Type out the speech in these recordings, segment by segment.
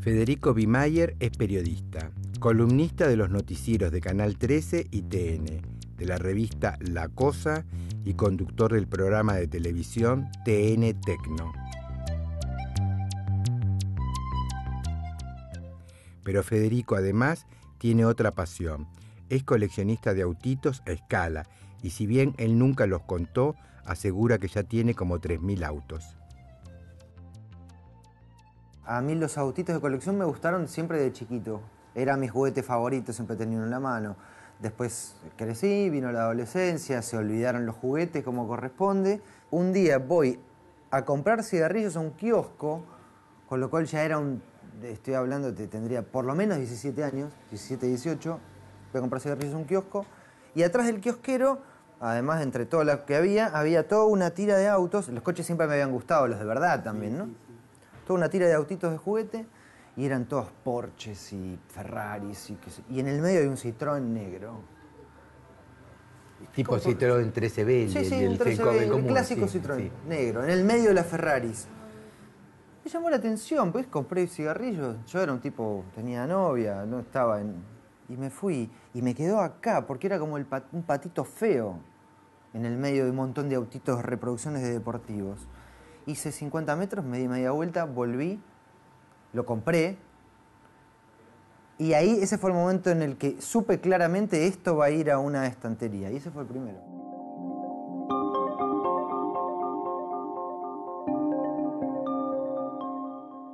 Federico Bimayer es periodista, columnista de los noticieros de Canal 13 y TN, de la revista La Cosa y conductor del programa de televisión TN Tecno. Pero Federico además tiene otra pasión. Es coleccionista de autitos a escala y si bien él nunca los contó, asegura que ya tiene como 3.000 autos. A mí los autitos de colección me gustaron siempre de chiquito. Era mi juguete favorito, siempre tenía uno en la mano. Después crecí, vino la adolescencia, se olvidaron los juguetes como corresponde. Un día voy a comprar cigarrillos a un kiosco, con lo cual ya era un, estoy hablando, tendría por lo menos 17 años, 17, 18, voy a comprar cigarrillos a un kiosco, y atrás del kiosquero, además entre todo lo que había, había toda una tira de autos, los coches siempre me habían gustado, los de verdad también, ¿no? toda una tira de autitos de juguete y eran todos Porches y Ferraris y, en el medio hay un Citroën negro. Tipo citrón Citroën 13B. el, clásico negro, en el medio de las Ferraris. Me llamó la atención, pues compré cigarrillos. Yo era un tipo, tenía novia, no estaba en... Y me fui, y me quedó acá, porque era como un patito feo en el medio de un montón de autitos, reproducciones de deportivos hice 50 metros, me di media vuelta, volví, lo compré. Y ahí ese fue el momento en el que supe claramente esto va a ir a una estantería. Y ese fue el primero.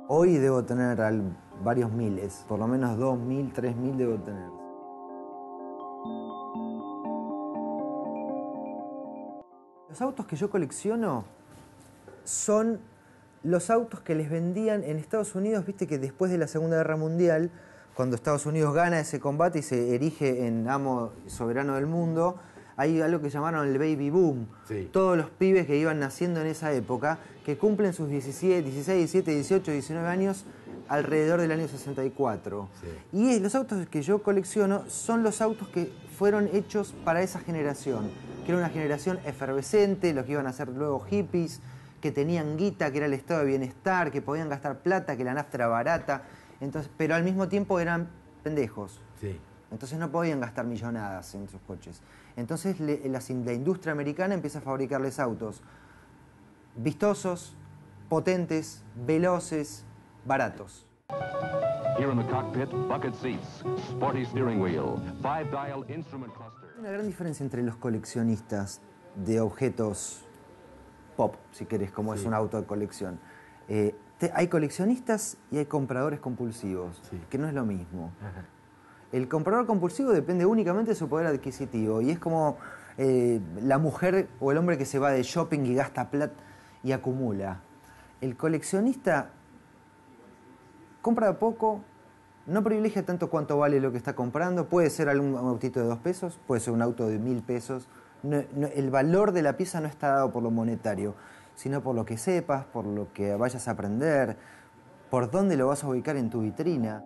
Hoy debo tener varios miles, por lo menos mil, 2.000, mil debo tener. Los autos que yo colecciono son los autos que les vendían en Estados Unidos, viste que después de la Segunda Guerra Mundial, cuando Estados Unidos gana ese combate y se erige en amo soberano del mundo, hay algo que llamaron el baby boom. Todos los pibes que iban naciendo en esa época, que cumplen sus 17, 16, 17, 18, 19 años alrededor del año 64. Y los autos que yo colecciono son los autos que fueron hechos para esa generación, que era una generación efervescente, los que iban a ser luego hippies, que tenían guita, que era el estado de bienestar, que podían gastar plata, que la nafta era barata. Entonces, pero al mismo tiempo eran pendejos. Entonces no podían gastar millonadas en sus coches. Entonces la, industria americana empieza a fabricarles autos vistosos, potentes, veloces, baratos. Una gran diferencia entre los coleccionistas de objetos pop, si querés, como es un auto de colección. Eh, hay coleccionistas y hay compradores compulsivos, que no es lo mismo. El comprador compulsivo depende únicamente de su poder adquisitivo y es como eh, la mujer o el hombre que se va de shopping y gasta plata y acumula. El coleccionista compra poco, no privilegia tanto cuánto vale lo que está comprando, puede ser algún autito de dos pesos, puede ser un auto de mil pesos, el valor de la pieza no está dado por lo monetario, sino por lo que sepas, por lo que vayas a aprender, por dónde lo vas a ubicar en tu vitrina.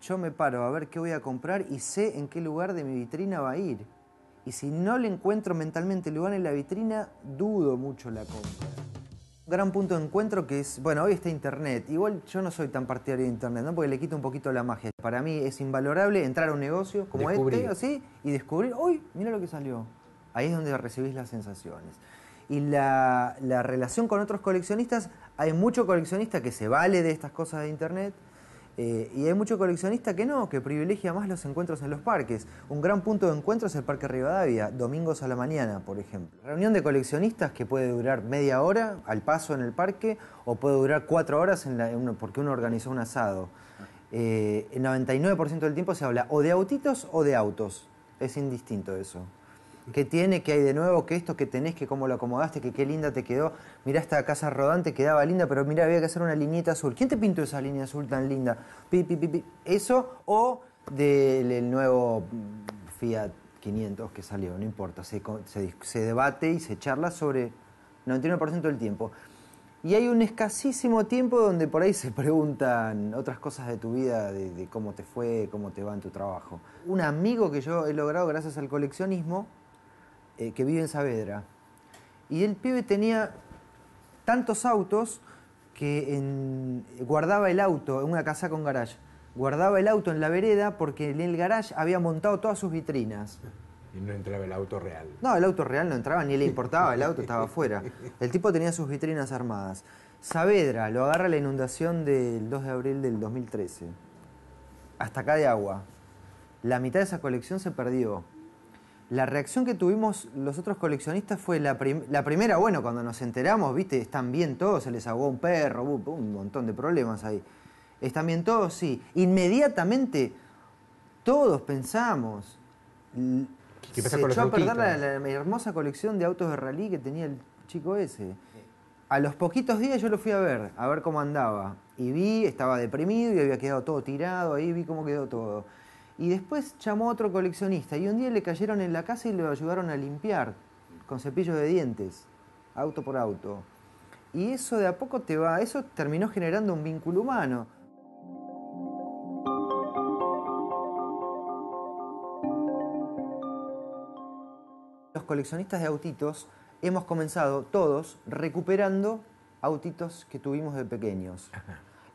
Yo me paro a ver qué voy a comprar y sé en qué lugar de mi vitrina va a ir. Y si no le encuentro mentalmente lugar en la vitrina, dudo mucho la compra gran punto de encuentro que es, bueno, hoy está Internet. Igual yo no soy tan partidario de Internet, ¿no? Porque le quito un poquito la magia. Para mí es invalorable entrar a un negocio como este, así, y descubrir, uy, mira lo que salió. Ahí es donde recibís las sensaciones. Y la, la relación con otros coleccionistas, hay mucho coleccionista que se vale de estas cosas de Internet, eh, y hay mucho coleccionista que no, que privilegia más los encuentros en los parques. Un gran punto de encuentro es el Parque Rivadavia, domingos a la mañana, por ejemplo. Reunión de coleccionistas que puede durar media hora al paso en el parque o puede durar cuatro horas porque uno organizó un asado. Eh, el 99% del tiempo se habla o de autitos o de autos. Es indistinto eso que tiene, que hay de nuevo, que esto que tenés, que cómo lo acomodaste, que qué linda te quedó. Mirá esta casa rodante, quedaba linda, pero mira, había que hacer una liñeta azul. ¿Quién te pintó esa línea azul tan linda? Pi, pi, pi, Eso o del nuevo mm, Fiat 500 que salió, no importa. Se, se, debate y se charla sobre 99% del tiempo. Y hay un escasísimo tiempo donde por ahí se preguntan otras cosas de tu vida, de, de cómo te fue, cómo te va en tu trabajo. Un amigo que yo he logrado gracias al coleccionismo, eh, que vive en Saavedra. Y el pibe tenía tantos autos que guardaba el auto en una casa con garage. Guardaba el auto en la vereda porque en el garage había montado todas sus vitrinas. Y no entraba el auto real. No, el auto real no entraba, ni le importaba, el auto estaba afuera. El tipo tenía sus vitrinas armadas. Saavedra lo agarra la inundación del 2 de abril del 2013. Hasta acá de agua. La mitad de esa colección se perdió la reacción que tuvimos los otros coleccionistas fue la, primera, bueno, cuando nos enteramos, viste, están bien todos, se les ahogó un perro, un montón de problemas ahí. Están bien todos, sí. Inmediatamente todos pensamos, ¿Qué pasa con echó a perder la, hermosa colección de autos de rally que tenía el chico ese. A los poquitos días yo lo fui a ver, a ver cómo andaba. Y vi, estaba deprimido y había quedado todo tirado ahí, vi cómo quedó todo. Y después llamó a otro coleccionista y un día le cayeron en la casa y lo ayudaron a limpiar con cepillos de dientes, auto por auto. Y eso de a poco te va, eso terminó generando un vínculo humano. Los coleccionistas de autitos hemos comenzado todos recuperando autitos que tuvimos de pequeños.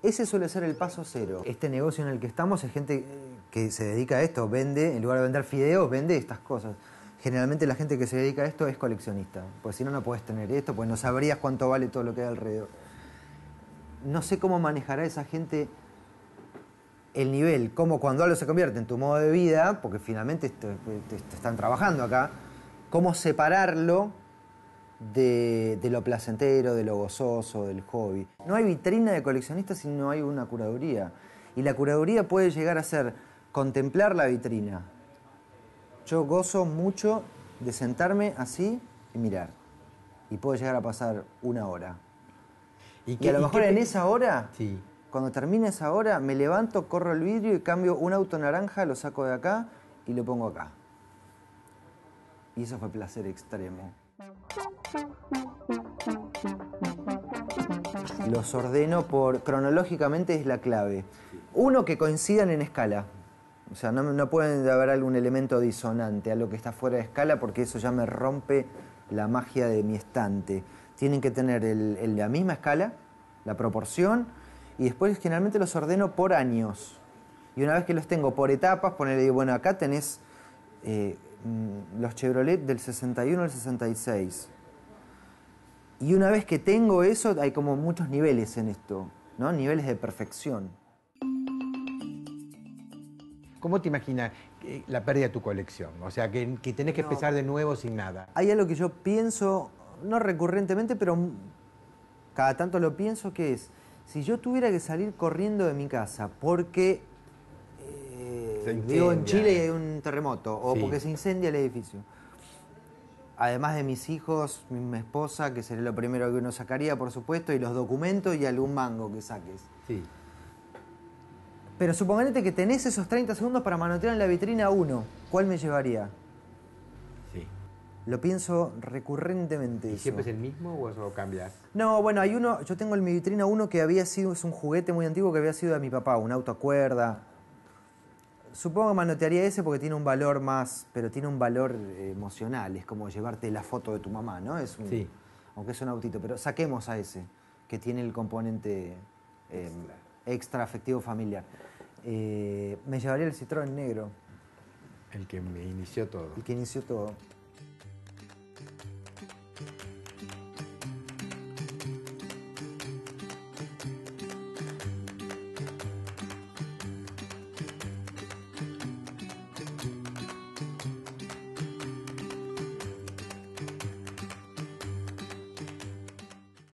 Ese suele ser el paso cero. Este negocio en el que estamos es gente eh, que se dedica a esto, vende, en lugar de vender fideos, vende estas cosas. Generalmente la gente que se dedica a esto es coleccionista, pues si no, no puedes tener esto, pues no sabrías cuánto vale todo lo que hay alrededor. No sé cómo manejará esa gente el nivel, cómo cuando algo se convierte en tu modo de vida, porque finalmente te, están trabajando acá, cómo separarlo de, lo placentero, de lo gozoso, del hobby. No hay vitrina de coleccionistas si no hay una curaduría. Y la curaduría puede llegar a ser contemplar la vitrina. Yo gozo mucho de sentarme así y mirar. Y puedo llegar a pasar una hora. Y, que, a lo mejor en esa hora, cuando termine esa hora, me levanto, corro el vidrio y cambio un auto naranja, lo saco de acá y lo pongo acá. Y eso fue placer extremo. Los ordeno por cronológicamente es la clave. Uno que coincidan en escala. O sea, no, puede haber algún elemento disonante, a lo que está fuera de escala, porque eso ya me rompe la magia de mi estante. Tienen que tener el, la misma escala, la proporción, y después generalmente los ordeno por años. Y una vez que los tengo por etapas, ponerle, bueno, acá tenés eh, mm, los Chevrolet del 61 al 66. Y una vez que tengo eso, hay como muchos niveles en esto, ¿no? Niveles de perfección. ¿Cómo te imaginas eh, la pérdida de tu colección? O sea, que, tenés que empezar de nuevo sin nada. Hay algo que yo pienso, no recurrentemente, pero cada tanto lo pienso, que es, si yo tuviera que salir corriendo de mi casa porque eh, en Chile hay un terremoto, o porque se incendia el edificio, además de mis hijos, mi esposa, que sería lo primero que uno sacaría, por supuesto, y los documentos y algún mango que saques. Sí. Pero suponete que tenés esos 30 segundos para manotear en la vitrina 1, ¿Cuál me llevaría? Sí. Lo pienso recurrentemente. ¿Y siempre es el mismo o eso No, bueno, hay uno. Yo tengo en mi vitrina uno que había sido. Es un juguete muy antiguo que había sido de mi papá, un auto a cuerda. Supongo que manotearía ese porque tiene un valor más. Pero tiene un valor eh, emocional. Es como llevarte la foto de tu mamá, ¿no? Es sí. Aunque es un autito. Pero saquemos a ese, que tiene el componente eh, extra afectivo familiar. Eh, me llevaría el citrón negro. El que me inició todo. El que inició todo.